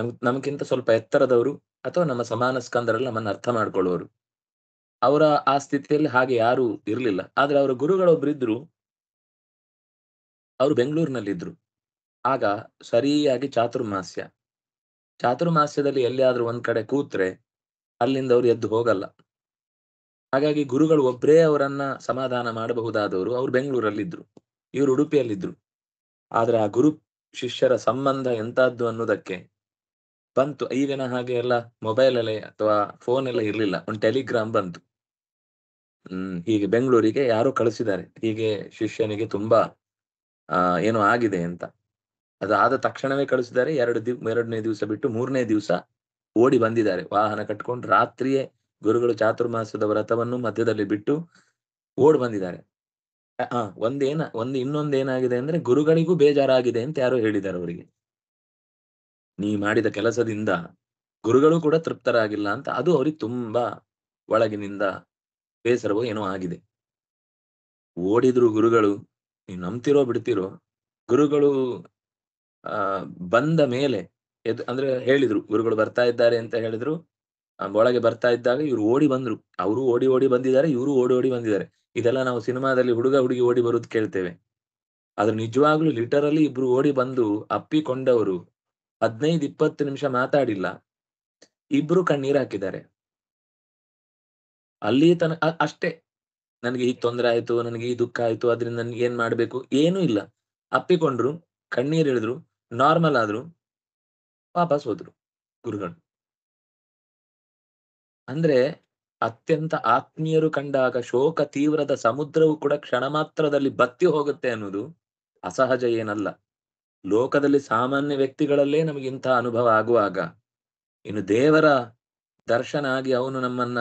ನಮ್ ನಮ್ಗಿಂತ ಸ್ವಲ್ಪ ಎತ್ತರದವರು ಅಥವಾ ನಮ್ಮ ಸಮಾನ ಸ್ಕಂದರಲ್ಲಿ ನಮ್ಮನ್ನ ಅರ್ಥ ಮಾಡ್ಕೊಳ್ಳೋರು ಅವರ ಆ ಸ್ಥಿತಿಯಲ್ಲಿ ಹಾಗೆ ಯಾರು ಇರ್ಲಿಲ್ಲ ಆದ್ರೆ ಅವರ ಇದ್ರು ಅವರು ಬೆಂಗಳೂರಿನಲ್ಲಿದ್ರು ಆಗ ಸರಿಯಾಗಿ ಚಾತುರ್ಮಾಸ್ಯ ಚಾತುರ್ಮಾಸ್ಯದಲ್ಲಿ ಎಲ್ಲಿಯಾದ್ರೂ ಒಂದ್ ಕಡೆ ಕೂತ್ರೆ ಅಲ್ಲಿಂದ ಅವ್ರು ಎದ್ದು ಹೋಗಲ್ಲ ಹಾಗಾಗಿ ಗುರುಗಳು ಒಬ್ರೇ ಅವರನ್ನ ಸಮಾಧಾನ ಮಾಡಬಹುದಾದವರು ಅವ್ರು ಬೆಂಗಳೂರಲ್ಲಿದ್ರು ಇವ್ರು ಉಡುಪಿಯಲ್ಲಿದ್ರು ಆದ್ರೆ ಆ ಗುರು ಶಿಷ್ಯರ ಸಂಬಂಧ ಎಂತಾದ್ದು ಅನ್ನೋದಕ್ಕೆ ಬಂತು ಈಗಿನ ಹಾಗೆ ಎಲ್ಲ ಮೊಬೈಲ್ ಅಲ್ಲೇ ಅಥವಾ ಫೋನ್ ಎಲ್ಲ ಇರ್ಲಿಲ್ಲ ಒಂದು ಟೆಲಿಗ್ರಾಮ್ ಬಂತು ಹ್ಮ್ ಹೀಗೆ ಬೆಂಗಳೂರಿಗೆ ಯಾರು ಕಳಿಸಿದ್ದಾರೆ ಹೀಗೆ ಶಿಷ್ಯನಿಗೆ ತುಂಬಾ ಆ ಏನೋ ಆಗಿದೆ ಅಂತ ಅದಾದ ತಕ್ಷಣವೇ ಕಳಿಸಿದ್ದಾರೆ ಎರಡು ದಿವ್ ಎರಡನೇ ದಿವಸ ಬಿಟ್ಟು ಮೂರನೇ ದಿವಸ ಓಡಿ ಬಂದಿದ್ದಾರೆ ವಾಹನ ಕಟ್ಕೊಂಡು ರಾತ್ರಿಯೇ ಗುರುಗಳು ಚಾತುರ್ಮಾಸದ ವ್ರತವನ್ನು ಮಧ್ಯದಲ್ಲಿ ಬಿಟ್ಟು ಓಡಿ ಬಂದಿದ್ದಾರೆ ಆ ಒಂದೇನ ಒಂದು ಇನ್ನೊಂದೇನಾಗಿದೆ ಅಂದ್ರೆ ಗುರುಗಳಿಗೂ ಬೇಜಾರಾಗಿದೆ ಅಂತ ಯಾರೋ ಹೇಳಿದ್ದಾರೆ ಅವರಿಗೆ ನೀ ಮಾಡಿದ ಕೆಲಸದಿಂದ ಗುರುಗಳು ಕೂಡ ತೃಪ್ತರಾಗಿಲ್ಲ ಅಂತ ಅದು ಅವ್ರಿಗೆ ತುಂಬಾ ಒಳಗಿನಿಂದ ಬೇಸರವೋ ಏನೋ ಆಗಿದೆ ಓಡಿದ್ರು ಗುರುಗಳು ನೀ ನಂಬ್ತಿರೋ ಬಿಡ್ತಿರೋ ಗುರುಗಳು ಆ ಬಂದ ಮೇಲೆ ಎದ್ ಅಂದ್ರೆ ಹೇಳಿದ್ರು ಗುರುಗಳು ಬರ್ತಾ ಇದ್ದಾರೆ ಅಂತ ಹೇಳಿದ್ರು ಒಳಗೆ ಬರ್ತಾ ಇದ್ದಾಗ ಇವ್ರು ಓಡಿ ಬಂದ್ರು ಅವರು ಓಡಿ ಓಡಿ ಬಂದಿದ್ದಾರೆ ಇವರು ಓಡಿ ಓಡಿ ಬಂದಿದ್ದಾರೆ ಇದೆಲ್ಲ ನಾವು ಸಿನಿಮಾದಲ್ಲಿ ಹುಡುಗ ಹುಡುಗಿ ಓಡಿ ಬರುದು ಕೇಳ್ತೇವೆ ಆದ್ರೆ ನಿಜವಾಗ್ಲೂ ಲಿಟರಲ್ಲಿ ಇಬ್ರು ಓಡಿ ಬಂದು ಅಪ್ಪಿಕೊಂಡವರು ಹದಿನೈದು ಇಪ್ಪತ್ತು ನಿಮಿಷ ಮಾತಾಡಿಲ್ಲ ಇಬ್ರು ಕಣ್ಣೀರ್ ಹಾಕಿದ್ದಾರೆ ಅಲ್ಲಿ ತನ ಅಷ್ಟೇ ನನಗೆ ಈ ತೊಂದರೆ ಆಯ್ತು ನನಗೆ ಈ ದುಃಖ ಆಯ್ತು ಅದರಿಂದ ನನ್ಗೆ ಏನ್ ಮಾಡ್ಬೇಕು ಏನೂ ಇಲ್ಲ ಅಪ್ಪಿಕೊಂಡ್ರು ಕಣ್ಣೀರ್ ಇಳಿದ್ರು ನಾರ್ಮಲ್ ಆದ್ರು ವಾಪಸ್ ಹೋದ್ರು ಗುರುಗಳು ಅಂದ್ರೆ ಅತ್ಯಂತ ಆತ್ಮೀಯರು ಕಂಡಾಗ ಶೋಕ ತೀವ್ರದ ಸಮುದ್ರವು ಕೂಡ ಕ್ಷಣ ಮಾತ್ರದಲ್ಲಿ ಬತ್ತಿ ಹೋಗುತ್ತೆ ಅನ್ನೋದು ಅಸಹಜ ಏನಲ್ಲ ಲೋಕದಲ್ಲಿ ಸಾಮಾನ್ಯ ವ್ಯಕ್ತಿಗಳಲ್ಲೇ ನಮಗೆ ಇಂಥ ಅನುಭವ ಆಗುವಾಗ ಇನ್ನು ದೇವರ ದರ್ಶನ ಆಗಿ ಅವನು ನಮ್ಮನ್ನ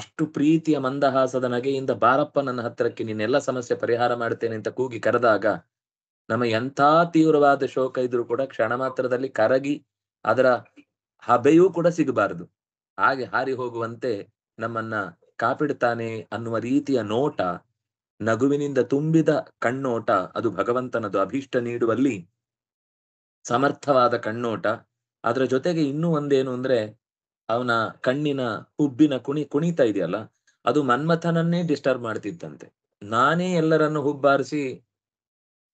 ಅಷ್ಟು ಪ್ರೀತಿಯ ಮಂದಹಾಸದ ನಗೆಯಿಂದ ಬಾರಪ್ಪ ನನ್ನ ಹತ್ತಿರಕ್ಕೆ ನೀನೆಲ್ಲ ಸಮಸ್ಯೆ ಪರಿಹಾರ ಮಾಡ್ತೇನೆ ಅಂತ ಕೂಗಿ ಕರೆದಾಗ ನಮ್ಮ ಎಂಥ ತೀವ್ರವಾದ ಶೋಕ ಇದ್ರೂ ಕೂಡ ಕ್ಷಣ ಮಾತ್ರದಲ್ಲಿ ಕರಗಿ ಅದರ ಹಬೆಯೂ ಕೂಡ ಸಿಗಬಾರದು ಹಾಗೆ ಹಾರಿ ಹೋಗುವಂತೆ ನಮ್ಮನ್ನ ಕಾಪಿಡ್ತಾನೆ ಅನ್ನುವ ರೀತಿಯ ನೋಟ ನಗುವಿನಿಂದ ತುಂಬಿದ ಕಣ್ಣೋಟ ಅದು ಭಗವಂತನದು ಅಭೀಷ್ಟ ನೀಡುವಲ್ಲಿ ಸಮರ್ಥವಾದ ಕಣ್ಣೋಟ ಅದರ ಜೊತೆಗೆ ಇನ್ನೂ ಒಂದೇನು ಅಂದ್ರೆ ಅವನ ಕಣ್ಣಿನ ಹುಬ್ಬಿನ ಕುಣಿ ಕುಣಿತಾ ಇದೆಯಲ್ಲ ಅದು ಮನ್ಮಥನನ್ನೇ ಡಿಸ್ಟರ್ಬ್ ಮಾಡ್ತಿದ್ದಂತೆ ನಾನೇ ಎಲ್ಲರನ್ನು ಹುಬ್ಬಾರಿಸಿ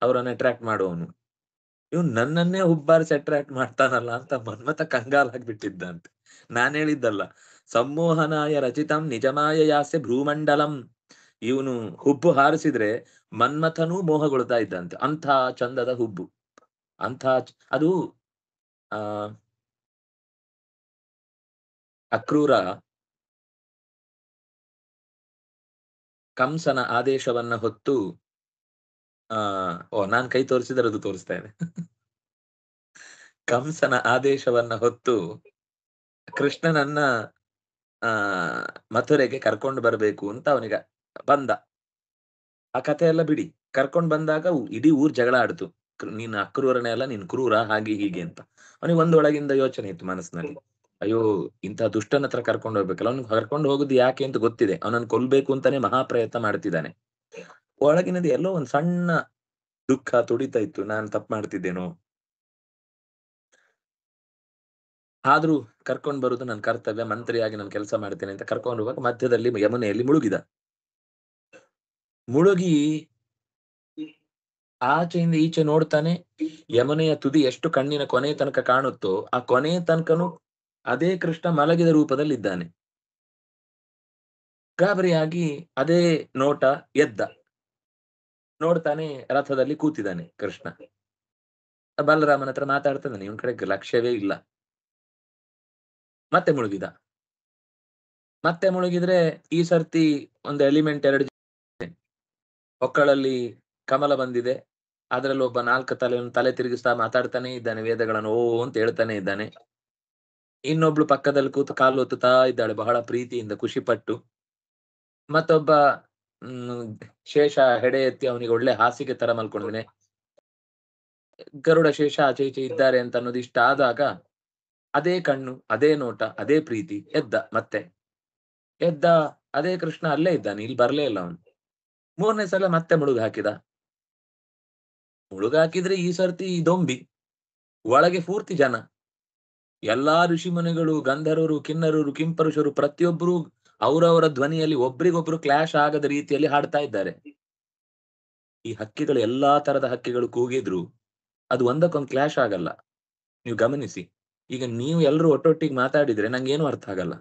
ಅವರನ್ನ ಅಟ್ರಾಕ್ಟ್ ಮಾಡುವವನು ಇವ್ ನನ್ನನ್ನೇ ಹುಬ್ಬಾರಿಸಿ ಅಟ್ರಾಕ್ಟ್ ಮಾಡ್ತಾನಲ್ಲ ಅಂತ ಮನ್ಮತ ಕಂಗಾಲಾಗ್ಬಿಟ್ಟಿದ್ದಂತೆ ನಾನ್ ಹೇಳಿದ್ದಲ್ಲ ಸಂಮೋಹನಾಯ ರಚಿತಂ ನಿಜಮಾಯ ಯಾಸೆ ಭ್ರೂಮಂಡಲಂ ಇವನು ಹುಬ್ಬು ಹಾರಿಸಿದ್ರೆ ಮನ್ಮಥನೂ ಮೋಹಗೊಳ್ತಾ ಇದ್ದಂತೆ ಅಂಥ ಚಂದದ ಹುಬ್ಬು ಅಂಥ ಅದು ಆ ಅಕ್ರೂರ ಕಂಸನ ಆದೇಶವನ್ನ ಹೊತ್ತು ಓ ನಾನ್ ಕೈ ತೋರಿಸಿದ್ರೆ ಅದು ತೋರಿಸ್ತಾ ಇದೆ ಕಂಸನ ಆದೇಶವನ್ನ ಹೊತ್ತು ಕೃಷ್ಣನನ್ನ ಆ ಮಥುರೆಗೆ ಕರ್ಕೊಂಡು ಬರಬೇಕು ಅಂತ ಅವನಿಗೆ ಬಂದ ಆ ಕಥೆ ಎಲ್ಲ ಬಿಡಿ ಕರ್ಕೊಂಡ್ ಬಂದಾಗ ಇಡೀ ಊರ್ ಜಗಳ ಆಡ್ತು ನಿನ್ನ ಅಕ್ರೂರನೇ ಅಲ್ಲ ನೀನ್ ಕ್ರೂರ ಹಾಗೆ ಹೀಗೆ ಅಂತ ಅವನಿಗೆ ಒಂದೊಳಗಿಂದ ಯೋಚನೆ ಇತ್ತು ಮನಸ್ಸಿನಲ್ಲಿ ಅಯ್ಯೋ ಇಂತಹ ದುಷ್ಟನ ಹತ್ರ ಕರ್ಕೊಂಡು ಹೋಗ್ಬೇಕಲ್ಲ ಅವ್ನಿಗೆ ಕರ್ಕೊಂಡು ಹೋಗುದು ಯಾಕೆ ಅಂತ ಗೊತ್ತಿದೆ ಅವನನ್ನು ಕೊಲ್ಬೇಕು ಅಂತಾನೆ ಮಹಾ ಪ್ರಯತ್ನ ಮಾಡ್ತಿದ್ದಾನೆ ಒಳಗಿನದು ಎಲ್ಲೋ ಒಂದು ಸಣ್ಣ ದುಃಖ ತುಡಿತಾ ಇತ್ತು ನಾನು ತಪ್ಪು ಮಾಡ್ತಿದ್ದೇನೋ ಆದ್ರೂ ಕರ್ಕೊಂಡ್ ಬರುದು ನನ್ನ ಕರ್ತವ್ಯ ಮಂತ್ರಿಯಾಗಿ ನಾನು ಕೆಲಸ ಮಾಡ್ತೇನೆ ಅಂತ ಕರ್ಕೊಂಡು ಹೋಗುವಾಗ ಮಧ್ಯದಲ್ಲಿ ಯಮುನೆಯಲ್ಲಿ ಮುಳುಗಿದ ಮುಳುಗಿ ಆಚೆಯಿಂದ ಈಚೆ ನೋಡ್ತಾನೆ ಯಮನೆಯ ತುದಿ ಎಷ್ಟು ಕಣ್ಣಿನ ಕೊನೆ ತನಕ ಕಾಣುತ್ತೋ ಆ ಕೊನೆಯ ತನಕನು ಅದೇ ಕೃಷ್ಣ ಮಲಗಿದ ರೂಪದಲ್ಲಿದ್ದಾನೆ ಗಾಬರಿಯಾಗಿ ಅದೇ ನೋಟ ಎದ್ದ ನೋಡ್ತಾನೆ ರಥದಲ್ಲಿ ಕೂತಿದ್ದಾನೆ ಕೃಷ್ಣ ಬಲರಾಮನ ಹತ್ರ ಮಾತಾಡ್ತಾನೆ ಇವನ್ ಕಡೆ ಲಕ್ಷ್ಯವೇ ಇಲ್ಲ ಮತ್ತೆ ಮುಳುಗಿದ ಮತ್ತೆ ಮುಳುಗಿದ್ರೆ ಈ ಸರ್ತಿ ಒಂದು ಎಲಿಮೆಂಟ್ ಎರಡು ಒಕ್ಕಳಲ್ಲಿ ಕಮಲ ಬಂದಿದೆ ಅದರಲ್ಲಿ ಒಬ್ಬ ನಾಲ್ಕು ತಲೆಯನ್ನು ತಲೆ ತಿರುಗಿಸ್ತಾ ಮಾತಾಡ್ತಾನೆ ಇದ್ದಾನೆ ವೇದಗಳನ್ನು ಓ ಅಂತ ಹೇಳ್ತಾನೆ ಇದ್ದಾನೆ ಇನ್ನೊಬ್ಳು ಪಕ್ಕದಲ್ಲಿ ಕೂತು ಕಾಲು ಒತ್ತುತ್ತಾ ಇದ್ದಾಳೆ ಬಹಳ ಪ್ರೀತಿಯಿಂದ ಖುಷಿ ಪಟ್ಟು ಮತ್ತೊಬ್ಬ ಹ್ಮ್ ಶೇಷ ಹೆಡೆ ಎತ್ತಿ ಅವನಿಗೆ ಒಳ್ಳೆ ಹಾಸಿಗೆ ತರ ಮಲ್ಕೊಂಡಿದ್ದೇನೆ ಗರುಡ ಶೇಷ ಆಚೆ ಈಚೆ ಇದ್ದಾರೆ ಅಂತ ಅನ್ನೋದು ಇಷ್ಟ ಆದಾಗ ಅದೇ ಕಣ್ಣು ಅದೇ ನೋಟ ಅದೇ ಪ್ರೀತಿ ಎದ್ದ ಮತ್ತೆ ಎದ್ದ ಅದೇ ಕೃಷ್ಣ ಅಲ್ಲೇ ಇದ್ದಾನೆ ಇಲ್ಲಿ ಬರ್ಲೇ ಇಲ್ಲ ಅವನು ಮೂರನೇ ಸಲ ಮತ್ತೆ ಮುಳುಗು ಹಾಕಿದ ಮುಳುಗು ಹಾಕಿದ್ರೆ ಈ ಸರ್ತಿ ದೊಂಬಿ ಒಳಗೆ ಪೂರ್ತಿ ಜನ ಎಲ್ಲಾ ಋಷಿ ಮುನಿಗಳು ಗಂಧರ್ವರು ಕಿನ್ನರರು ಕಿಂಪರುಷರು ಪ್ರತಿಯೊಬ್ಬರು ಅವರವರ ಧ್ವನಿಯಲ್ಲಿ ಒಬ್ರಿಗೊಬ್ರು ಕ್ಲಾಶ್ ಆಗದ ರೀತಿಯಲ್ಲಿ ಹಾಡ್ತಾ ಇದ್ದಾರೆ ಈ ಹಕ್ಕಿಗಳು ಎಲ್ಲಾ ತರದ ಹಕ್ಕಿಗಳು ಕೂಗಿದ್ರು ಅದು ಒಂದಕ್ಕೊಂದು ಕ್ಲಾಶ್ ಆಗಲ್ಲ ನೀವು ಗಮನಿಸಿ ಈಗ ನೀವು ಎಲ್ಲರೂ ಒಟ್ಟೊಟ್ಟಿಗೆ ಮಾತಾಡಿದ್ರೆ ಏನು ಅರ್ಥ ಆಗಲ್ಲ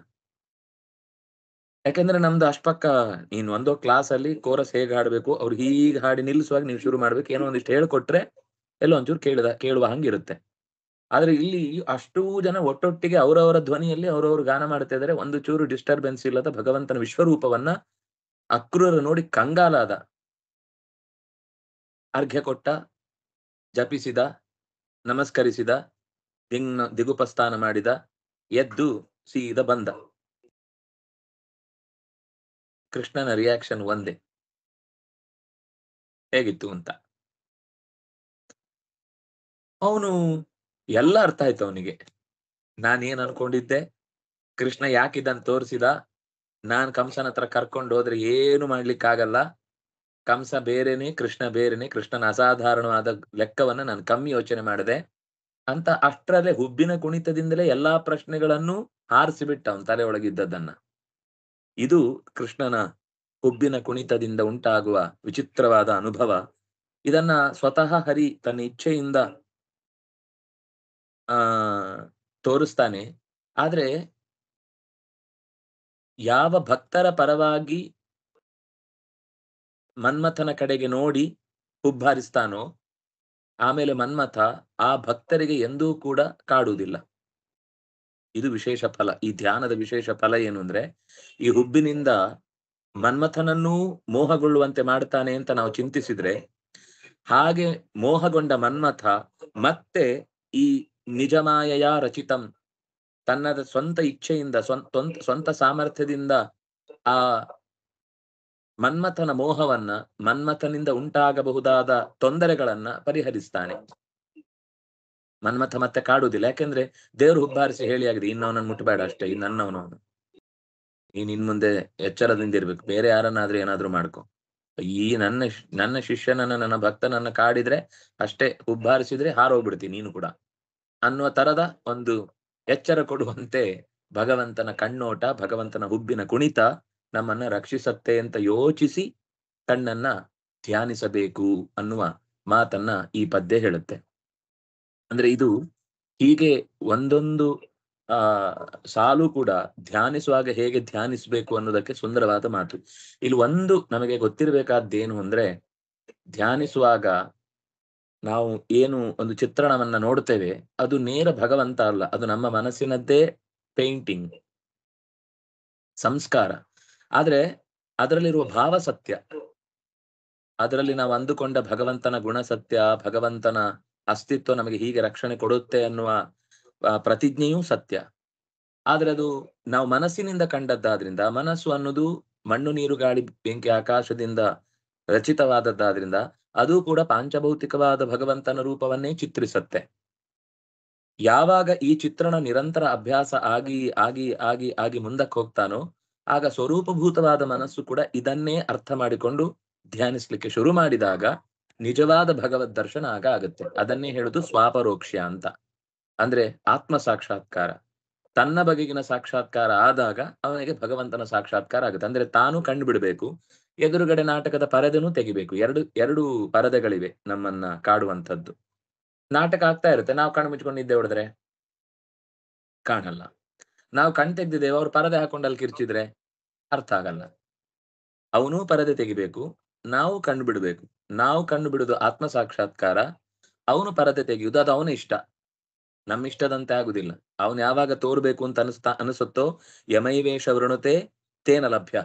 ಯಾಕಂದ್ರೆ ನಮ್ದು ಅಷ್ಟಪಕ್ಕ ನೀನ್ ಒಂದೋ ಕ್ಲಾಸ್ ಅಲ್ಲಿ ಕೋರಸ್ ಹೇಗ್ ಹಾಡ್ಬೇಕು ಅವ್ರು ಹೀಗೆ ಹಾಡಿ ನಿಲ್ಲಿಸುವಾಗ ನೀವು ಶುರು ಮಾಡ್ಬೇಕು ಏನೋ ಒಂದಿಷ್ಟು ಹೇಳ್ಕೊಟ್ರೆ ಎಲ್ಲೋ ಒಂಚೂರು ಕೇಳಿದ ಕೇಳುವ ಹಂಗಿರುತ್ತೆ ಆದ್ರೆ ಇಲ್ಲಿ ಅಷ್ಟೂ ಜನ ಒಟ್ಟೊಟ್ಟಿಗೆ ಅವರವರ ಧ್ವನಿಯಲ್ಲಿ ಅವರವರು ಗಾನ ಮಾಡ್ತಾ ಇದ್ದಾರೆ ಒಂದು ಚೂರು ಡಿಸ್ಟರ್ಬೆನ್ಸ್ ಇಲ್ಲದ ಭಗವಂತನ ವಿಶ್ವರೂಪವನ್ನ ಅಕ್ರೂರ ನೋಡಿ ಕಂಗಾಲಾದ ಅರ್ಘ್ಯ ಕೊಟ್ಟ ಜಪಿಸಿದ ನಮಸ್ಕರಿಸಿದ ದಿಂಗ್ ದಿಗುಪಸ್ಥಾನ ಮಾಡಿದ ಎದ್ದು ಸೀದ ಬಂದ ಕೃಷ್ಣನ ರಿಯಾಕ್ಷನ್ ಒಂದೇ ಹೇಗಿತ್ತು ಅಂತ ಅವನು ಎಲ್ಲ ಅರ್ಥ ಆಯ್ತು ಅವನಿಗೆ ನಾನೇನ್ ಅನ್ಕೊಂಡಿದ್ದೆ ಕೃಷ್ಣ ಯಾಕಿದ್ದಾನ್ ತೋರಿಸಿದ ನಾನ್ ಕಂಸನ ಹತ್ರ ಕರ್ಕೊಂಡು ಹೋದ್ರೆ ಏನು ಮಾಡ್ಲಿಕ್ಕಾಗಲ್ಲ ಕಂಸ ಬೇರೆನೆ ಕೃಷ್ಣ ಬೇರೆನೆ ಕೃಷ್ಣನ ಅಸಾಧಾರಣವಾದ ಲೆಕ್ಕವನ್ನ ನಾನು ಕಮ್ಮಿ ಯೋಚನೆ ಮಾಡಿದೆ ಅಂತ ಅಷ್ಟರಲ್ಲೇ ಹುಬ್ಬಿನ ಕುಣಿತದಿಂದಲೇ ಎಲ್ಲಾ ಪ್ರಶ್ನೆಗಳನ್ನು ಹಾರಿಸಿಬಿಟ್ಟ ಅವನ್ ತಲೆ ಒಳಗಿದ್ದದನ್ನ ಇದು ಕೃಷ್ಣನ ಹುಬ್ಬಿನ ಕುಣಿತದಿಂದ ಉಂಟಾಗುವ ವಿಚಿತ್ರವಾದ ಅನುಭವ ಇದನ್ನ ಸ್ವತಃ ಹರಿ ತನ್ನ ಇಚ್ಛೆಯಿಂದ ಆ ತೋರಿಸ್ತಾನೆ ಆದ್ರೆ ಯಾವ ಭಕ್ತರ ಪರವಾಗಿ ಮನ್ಮಥನ ಕಡೆಗೆ ನೋಡಿ ಹುಬ್ಬಾರಿಸ್ತಾನೋ ಆಮೇಲೆ ಮನ್ಮಥ ಆ ಭಕ್ತರಿಗೆ ಎಂದೂ ಕೂಡ ಕಾಡುವುದಿಲ್ಲ ಇದು ವಿಶೇಷ ಫಲ ಈ ಧ್ಯಾನದ ವಿಶೇಷ ಫಲ ಏನು ಅಂದ್ರೆ ಈ ಹುಬ್ಬಿನಿಂದ ಮನ್ಮಥನನ್ನೂ ಮೋಹಗೊಳ್ಳುವಂತೆ ಮಾಡ್ತಾನೆ ಅಂತ ನಾವು ಚಿಂತಿಸಿದ್ರೆ ಹಾಗೆ ಮೋಹಗೊಂಡ ಮನ್ಮಥ ಮತ್ತೆ ಈ ನಿಜಮಾಯಯ ರಚಿತಂ ತನ್ನದ ಸ್ವಂತ ಇಚ್ಛೆಯಿಂದ ಸ್ವಂತ ಸ್ವಂತ ಸಾಮರ್ಥ್ಯದಿಂದ ಆ ಮನ್ಮಥನ ಮೋಹವನ್ನ ಮನ್ಮಥನಿಂದ ಉಂಟಾಗಬಹುದಾದ ತೊಂದರೆಗಳನ್ನ ಪರಿಹರಿಸ್ತಾನೆ ಮನ್ಮಥ ಮತ್ತೆ ಕಾಡುವುದಿಲ್ಲ ಯಾಕೆಂದ್ರೆ ದೇವರು ಹುಬ್ಬಾರಿಸಿ ಹೇಳಿ ಆಗಿದೆ ಇನ್ನವನನ್ನು ಮುಟ್ಟಬೇಡ ಅಷ್ಟೇ ಇನ್ನು ಅವನು ನೀನ್ ಇನ್ ಮುಂದೆ ಎಚ್ಚರದಿಂದ ಇರ್ಬೇಕು ಬೇರೆ ಯಾರನ್ನಾದ್ರೂ ಏನಾದ್ರೂ ಮಾಡ್ಕೊ ಈ ನನ್ನ ನನ್ನ ಶಿಷ್ಯನನ್ನ ನನ್ನ ಭಕ್ತನನ್ನ ಕಾಡಿದ್ರೆ ಅಷ್ಟೇ ಹುಬ್ಬಾರಿಸಿದ್ರೆ ಹಾರೋಗ್ಬಿಡ್ತೀನಿ ನೀನು ಕೂಡ ಅನ್ನುವ ತರದ ಒಂದು ಎಚ್ಚರ ಕೊಡುವಂತೆ ಭಗವಂತನ ಕಣ್ಣೋಟ ಭಗವಂತನ ಹುಬ್ಬಿನ ಕುಣಿತ ನಮ್ಮನ್ನ ರಕ್ಷಿಸತ್ತೆ ಅಂತ ಯೋಚಿಸಿ ಕಣ್ಣನ್ನ ಧ್ಯಾನಿಸಬೇಕು ಅನ್ನುವ ಮಾತನ್ನ ಈ ಪದ್ಯ ಹೇಳುತ್ತೆ ಅಂದ್ರೆ ಇದು ಹೀಗೆ ಒಂದೊಂದು ಆ ಸಾಲು ಕೂಡ ಧ್ಯಾನಿಸುವಾಗ ಹೇಗೆ ಧ್ಯಾನಿಸಬೇಕು ಅನ್ನೋದಕ್ಕೆ ಸುಂದರವಾದ ಮಾತು ಇಲ್ಲಿ ಒಂದು ನಮಗೆ ಗೊತ್ತಿರಬೇಕಾದ್ದೇನು ಅಂದ್ರೆ ಧ್ಯಾನಿಸುವಾಗ ನಾವು ಏನು ಒಂದು ಚಿತ್ರಣವನ್ನ ನೋಡ್ತೇವೆ ಅದು ನೇರ ಭಗವಂತ ಅಲ್ಲ ಅದು ನಮ್ಮ ಮನಸ್ಸಿನದ್ದೇ ಪೇಂಟಿಂಗ್ ಸಂಸ್ಕಾರ ಆದ್ರೆ ಅದರಲ್ಲಿರುವ ಭಾವ ಸತ್ಯ ಅದರಲ್ಲಿ ನಾವು ಅಂದುಕೊಂಡ ಭಗವಂತನ ಗುಣ ಸತ್ಯ ಭಗವಂತನ ಅಸ್ತಿತ್ವ ನಮಗೆ ಹೀಗೆ ರಕ್ಷಣೆ ಕೊಡುತ್ತೆ ಅನ್ನುವ ಪ್ರತಿಜ್ಞೆಯೂ ಸತ್ಯ ಆದ್ರೆ ಅದು ನಾವು ಮನಸ್ಸಿನಿಂದ ಕಂಡದ್ದಾದ್ರಿಂದ ಮನಸ್ಸು ಅನ್ನೋದು ಮಣ್ಣು ನೀರು ಗಾಳಿ ಬೆಂಕಿ ಆಕಾಶದಿಂದ ರಚಿತವಾದದ್ದಾದ್ರಿಂದ ಅದು ಕೂಡ ಪಾಂಚಭೌತಿಕವಾದ ಭಗವಂತನ ರೂಪವನ್ನೇ ಚಿತ್ರಿಸತ್ತೆ ಯಾವಾಗ ಈ ಚಿತ್ರಣ ನಿರಂತರ ಅಭ್ಯಾಸ ಆಗಿ ಆಗಿ ಆಗಿ ಆಗಿ ಮುಂದಕ್ಕೆ ಹೋಗ್ತಾನೋ ಆಗ ಸ್ವರೂಪಭೂತವಾದ ಮನಸ್ಸು ಕೂಡ ಇದನ್ನೇ ಅರ್ಥ ಮಾಡಿಕೊಂಡು ಧ್ಯಾನಿಸ್ಲಿಕ್ಕೆ ಶುರು ಮಾಡಿದಾಗ ನಿಜವಾದ ಭಗವದ್ ದರ್ಶನ ಆಗ ಆಗುತ್ತೆ ಅದನ್ನೇ ಹೇಳುದು ಸ್ವಾಪರೋಕ್ಷ್ಯ ಅಂತ ಅಂದ್ರೆ ಆತ್ಮ ಸಾಕ್ಷಾತ್ಕಾರ ತನ್ನ ಬಗೆಗಿನ ಸಾಕ್ಷಾತ್ಕಾರ ಆದಾಗ ಅವನಿಗೆ ಭಗವಂತನ ಸಾಕ್ಷಾತ್ಕಾರ ಆಗುತ್ತೆ ಅಂದ್ರೆ ತಾನು ಕಂಡುಬಿಡ್ಬೇಕು ಎದುರುಗಡೆ ನಾಟಕದ ಪರದೆನೂ ತೆಗಿಬೇಕು ಎರಡು ಎರಡು ಪರದೆಗಳಿವೆ ನಮ್ಮನ್ನ ಕಾಡುವಂಥದ್ದು ನಾಟಕ ಆಗ್ತಾ ಇರುತ್ತೆ ನಾವು ಕಣ್ಣು ಮುಚ್ಕೊಂಡು ಹೊಡೆದ್ರೆ ಕಾಣಲ್ಲ ನಾವು ಕಣ್ ತೆಗ್ದಿದ್ದೇವೆ ಅವ್ರು ಪರದೆ ಹಾಕೊಂಡು ಅಲ್ಲಿ ಕಿರ್ಚಿದ್ರೆ ಅರ್ಥ ಆಗಲ್ಲ ಅವನೂ ಪರದೆ ತೆಗಿಬೇಕು ನಾವು ಕಣ್ಣು ಬಿಡಬೇಕು ನಾವು ಕಣ್ಣು ಬಿಡುದು ಆತ್ಮ ಸಾಕ್ಷಾತ್ಕಾರ ಅವನು ಪರದೆ ತೆಗೆಯುವುದು ಅದು ಅವನ ಇಷ್ಟ ನಮ್ಮ ಇಷ್ಟದಂತೆ ಆಗುದಿಲ್ಲ ಅವನು ಯಾವಾಗ ತೋರ್ಬೇಕು ಅಂತ ಅನಿಸ್ತಾ ಅನಿಸುತ್ತೋ ಯಮೈವೇಶ ವೃಣತೆ ತೇನ ಲಭ್ಯ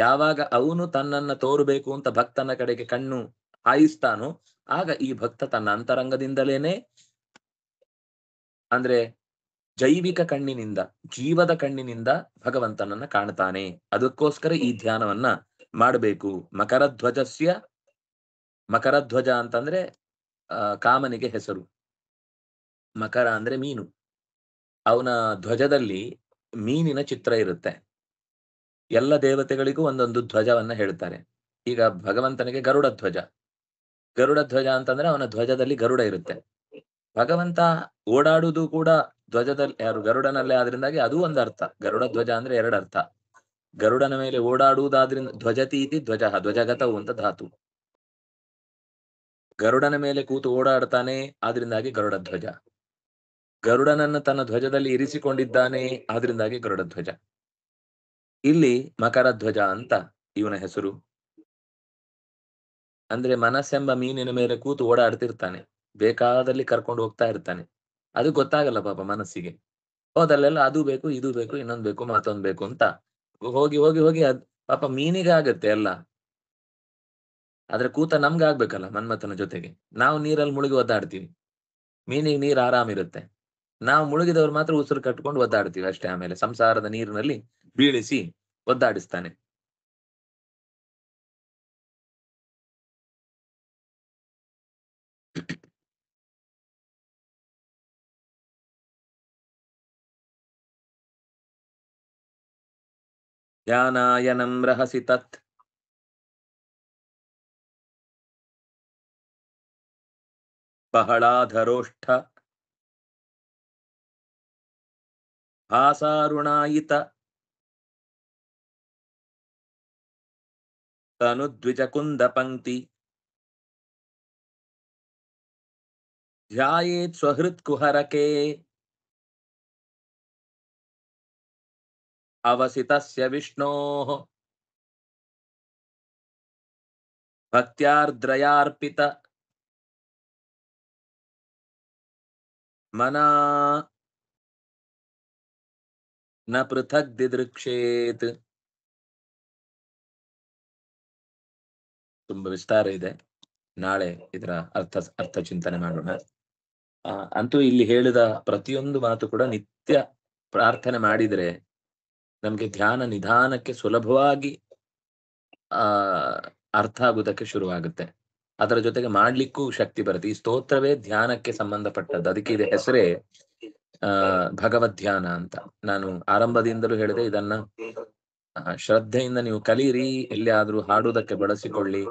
ಯಾವಾಗ ಅವನು ತನ್ನನ್ನ ತೋರಬೇಕು ಅಂತ ಭಕ್ತನ ಕಡೆಗೆ ಕಣ್ಣು ಹಾಯಿಸ್ತಾನೋ ಆಗ ಈ ಭಕ್ತ ತನ್ನ ಅಂತರಂಗದಿಂದಲೇನೆ ಅಂದ್ರೆ ಜೈವಿಕ ಕಣ್ಣಿನಿಂದ ಜೀವದ ಕಣ್ಣಿನಿಂದ ಭಗವಂತನನ್ನ ಕಾಣ್ತಾನೆ ಅದಕ್ಕೋಸ್ಕರ ಈ ಧ್ಯಾನವನ್ನ ಮಾಡಬೇಕು ಮಕರಧ್ವಜಸ್ಯ ಮಕರಧ್ವಜ ಅಂತಂದ್ರೆ ಧ್ವಜ ಅಂತಂದ್ರೆ ಕಾಮನಿಗೆ ಹೆಸರು ಮಕರ ಅಂದ್ರೆ ಮೀನು ಅವನ ಧ್ವಜದಲ್ಲಿ ಮೀನಿನ ಚಿತ್ರ ಇರುತ್ತೆ ಎಲ್ಲ ದೇವತೆಗಳಿಗೂ ಒಂದೊಂದು ಧ್ವಜವನ್ನ ಹೇಳ್ತಾರೆ ಈಗ ಭಗವಂತನಿಗೆ ಗರುಡ ಧ್ವಜ ಗರುಡ ಧ್ವಜ ಅಂತಂದ್ರೆ ಅವನ ಧ್ವಜದಲ್ಲಿ ಗರುಡ ಇರುತ್ತೆ ಭಗವಂತ ಓಡಾಡುದು ಕೂಡ ಧ್ವಜದಲ್ಲಿ ಯಾರು ಗರುಡನಲ್ಲೇ ಆದ್ರಿಂದಾಗಿ ಅದು ಒಂದು ಅರ್ಥ ಗರುಡ ಧ್ವಜ ಅಂದ್ರೆ ಎರಡು ಅರ್ಥ ಗರುಡನ ಮೇಲೆ ಓಡಾಡುವುದಾದ್ರಿಂದ ಧ್ವಜತಿ ಇತಿ ಧ್ವಜ ಧ್ವಜಗತವು ಅಂತ ಧಾತು ಗರುಡನ ಮೇಲೆ ಕೂತು ಓಡಾಡ್ತಾನೆ ಆದ್ರಿಂದಾಗಿ ಗರುಡ ಧ್ವಜ ಗರುಡನನ್ನು ತನ್ನ ಧ್ವಜದಲ್ಲಿ ಇರಿಸಿಕೊಂಡಿದ್ದಾನೆ ಆದ್ರಿಂದಾಗಿ ಗರುಡ ಧ್ವಜ ಇಲ್ಲಿ ಮಕರಧ್ವಜ ಅಂತ ಇವನ ಹೆಸರು ಅಂದ್ರೆ ಮನಸ್ಸೆಂಬ ಮೀನಿನ ಮೇಲೆ ಕೂತು ಓಡಾಡ್ತಿರ್ತಾನೆ ಬೇಕಾದಲ್ಲಿ ಕರ್ಕೊಂಡು ಹೋಗ್ತಾ ಇರ್ತಾನೆ ಅದು ಗೊತ್ತಾಗಲ್ಲ ಪಾಪ ಮನಸ್ಸಿಗೆ ಹೋದಲ್ಲೆಲ್ಲ ಅದು ಬೇಕು ಇದು ಬೇಕು ಇನ್ನೊಂದು ಬೇಕು ಮತ್ತೊಂದು ಬೇಕು ಅಂತ ಹೋಗಿ ಹೋಗಿ ಹೋಗಿ ಅದ್ ಪಾಪ ಮೀನಿಗಾಗತ್ತೆ ಎಲ್ಲ ಆದ್ರೆ ಕೂತ ನಮ್ಗಾಗ್ಬೇಕಲ್ಲ ಮನ್ಮಥನ ಜೊತೆಗೆ ನಾವು ನೀರಲ್ಲಿ ಮುಳುಗಿ ಒದ್ದಾಡ್ತೀವಿ ಮೀನಿಗೆ ನೀರ್ ಆರಾಮಿರುತ್ತೆ ನಾವು ಮುಳುಗಿದವರು ಮಾತ್ರ ಉಸಿರು ಕಟ್ಕೊಂಡು ಒದ್ದಾಡ್ತೀವಿ ಅಷ್ಟೇ ಆಮೇಲೆ ಸಂಸಾರದ ನೀರಿನಲ್ಲಿ ಬೀಳಿಸಿ ಒದ್ದಾಡಿಸ್ತಾನೆ ಧ್ಯಾನಾಯನಂ ರಹಸಿ ತತ್ ಬಹಳಾಧರೋಷ್ಠ आसारुणायित भासारुणायित तनुद्विजकुन्दपङ्क्ति ध्यायेत् कुहरके अवसितस्य विष्णोः भक्त्यार्द्रयार्पित मना ನ ಪೃಥಕ್ ದಿದೃಕ್ಷೇತ್ ತುಂಬಾ ವಿಸ್ತಾರ ಇದೆ ನಾಳೆ ಇದರ ಅರ್ಥ ಅರ್ಥ ಚಿಂತನೆ ಮಾಡೋಣ ಅಂತೂ ಇಲ್ಲಿ ಹೇಳಿದ ಪ್ರತಿಯೊಂದು ಮಾತು ಕೂಡ ನಿತ್ಯ ಪ್ರಾರ್ಥನೆ ಮಾಡಿದರೆ ನಮ್ಗೆ ಧ್ಯಾನ ನಿಧಾನಕ್ಕೆ ಸುಲಭವಾಗಿ ಆ ಅರ್ಥ ಆಗುವುದಕ್ಕೆ ಶುರುವಾಗುತ್ತೆ ಅದರ ಜೊತೆಗೆ ಮಾಡ್ಲಿಕ್ಕೂ ಶಕ್ತಿ ಬರುತ್ತೆ ಈ ಸ್ತೋತ್ರವೇ ಧ್ಯಾನಕ್ಕೆ ಸಂಬಂಧಪಟ್ಟದ್ದು ಅದಕ್ಕೆ ಇದೆ ಹೆಸರೇ ಆ ಧ್ಯಾನ ಅಂತ ನಾನು ಆರಂಭದಿಂದಲೂ ಹೇಳಿದೆ ಇದನ್ನ ಶ್ರದ್ಧೆಯಿಂದ ನೀವು ಎಲ್ಲಿ ಆದ್ರೂ ಹಾಡುವುದಕ್ಕೆ ಬಳಸಿಕೊಳ್ಳಿ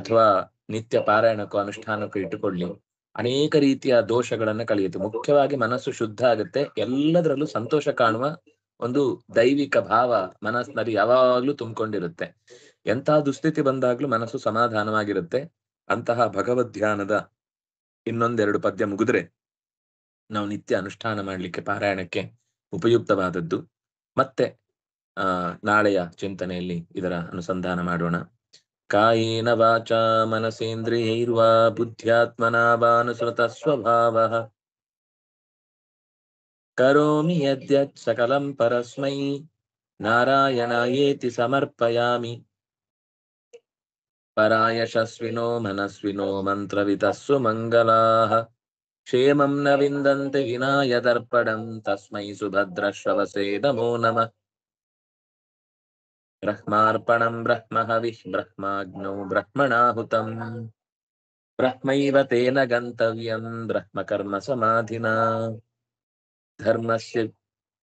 ಅಥವಾ ನಿತ್ಯ ಪಾರಾಯಣಕ್ಕೂ ಅನುಷ್ಠಾನಕ್ಕೂ ಇಟ್ಟುಕೊಳ್ಳಿ ಅನೇಕ ರೀತಿಯ ದೋಷಗಳನ್ನ ಕಲಿಯಿತು ಮುಖ್ಯವಾಗಿ ಮನಸ್ಸು ಶುದ್ಧ ಆಗುತ್ತೆ ಎಲ್ಲದರಲ್ಲೂ ಸಂತೋಷ ಕಾಣುವ ಒಂದು ದೈವಿಕ ಭಾವ ಮನಸ್ಸಿನಲ್ಲಿ ಯಾವಾಗ್ಲೂ ತುಂಬಿಕೊಂಡಿರುತ್ತೆ ಎಂತಹ ದುಸ್ಥಿತಿ ಬಂದಾಗ್ಲೂ ಮನಸ್ಸು ಸಮಾಧಾನವಾಗಿರುತ್ತೆ ಅಂತಹ ಭಗವದ್ ಧ್ಯಾನದ ಇನ್ನೊಂದೆರಡು ಪದ್ಯ ಮುಗಿದ್ರೆ ನಾವು ನಿತ್ಯ ಅನುಷ್ಠಾನ ಮಾಡಲಿಕ್ಕೆ ಪಾರಾಯಣಕ್ಕೆ ಉಪಯುಕ್ತವಾದದ್ದು ಮತ್ತೆ ಆ ನಾಳೆಯ ಚಿಂತನೆಯಲ್ಲಿ ಇದರ ಅನುಸಂಧಾನ ಮಾಡೋಣ ಕಾಯೇನ ವಾಚ ಮನಸೇಂದ್ರಿಯೈರ್ವ ಬುದ್ಧ್ಯಾತ್ಮನಾವಾನುಸೃತ ಸ್ವಭಾವ ಕರೋಮಿ ಯದ್ಯತ್ ಸಕಲಂ ಪರಸ್ಮೈ ನಾರಾಯಣ ಏತಿ ಸಮರ್ಪಯಾಮಿ ಪರಾಯಶಸ್ವಿನೋ ಮನಸ್ವಿನೋ ಮಂತ್ರವಿತಸ್ಸು ಮಂಗಲಾ ಕ್ಷೇಮ ನ ವಿಂದಿರ್ಪಣ ತಸ್ವಸೇ ನಮ ಬ್ರಹ್ಮರ್ಪಣಿ ಬ್ರಹ್ಮ ಬ್ರಹ್ಮಣಾಹುತ್ರಹ್ಮೈವ ತ ಗಂತವ್ಯ ಬ್ರಹ್ಮಕರ್ಮಸಿ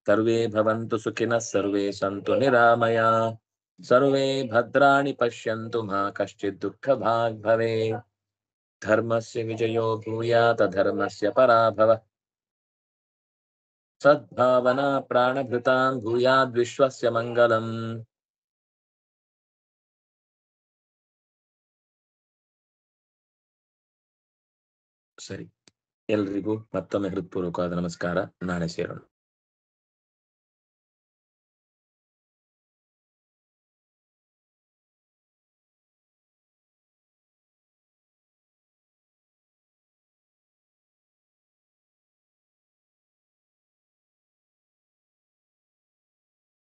ಧರ್ಮವಿ ಸರ್ ಸನ್ ನಿರಯ ಭದ್ರ ಪಶ್ಯನ್ತು ಮಾ ಕಶಿತ್ ದುಖಾಗ್ಭವೆ धर्मस्य विजयो भूयात धर्मस्य पराभव सद्भावना प्राणभृतां भूयाद्विश्वस्य मङ्गलम् ಸರಿ ಎಲ್ರಿಗೂ ಮತ್ತೊಮ್ಮೆ ಹೃತ್ಪೂರ್ವಕವಾದ ನಮಸ್ಕಾರ ನಾನೇ ಸೇರೋಣ